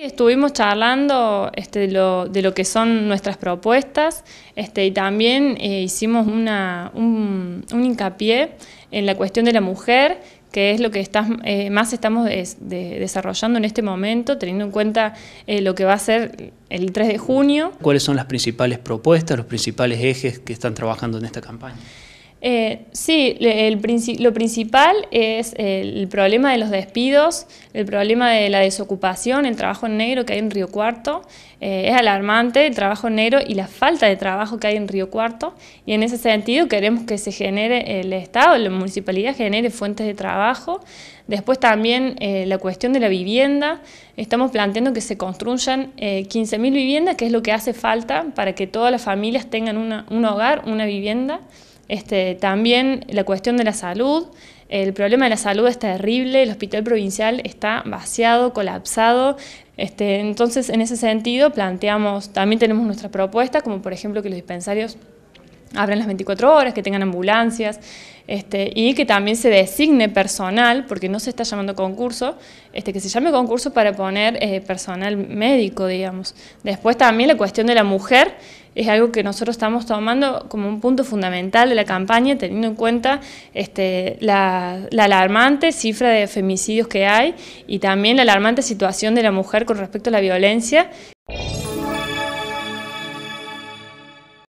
Estuvimos charlando este, de lo que son nuestras propuestas este, y también eh, hicimos una, un, hincapié en la cuestión de la mujer, que es lo que eh, más estamos desarrollando en este momento, teniendo en cuenta eh, lo que va a ser el 3 de junio. ¿Cuáles son las principales propuestas, los principales ejes que están trabajando en esta campaña? Eh, sí, lo principal es el problema de los despidos, el problema de la desocupación, el trabajo negro que hay en Río Cuarto. Eh, es alarmante el trabajo negro y la falta de trabajo que hay en Río Cuarto. Y en ese sentido queremos que se genere el Estado, la municipalidad genere fuentes de trabajo. Después también eh, la cuestión de la vivienda. Estamos planteando que se construyan 15.000 viviendas, que es lo que hace falta para que todas las familias tengan un hogar, una vivienda. Este, también la cuestión de la salud. El problema de la salud es terrible, el hospital provincial está vaciado, colapsado. Este, entonces, en ese sentido, planteamos, también tenemos nuestra propuesta, como por ejemplo que los dispensarios abren las 24 horas, que tengan ambulancias este, y que también se designe personal, porque no se está llamando concurso, este, que se llame concurso para poner eh, personal médico, digamos. Después también la cuestión de la mujer es algo que nosotros estamos tomando como un punto fundamental de la campaña, teniendo en cuenta este, la alarmante cifra de femicidios que hay y también la alarmante situación de la mujer con respecto a la violencia.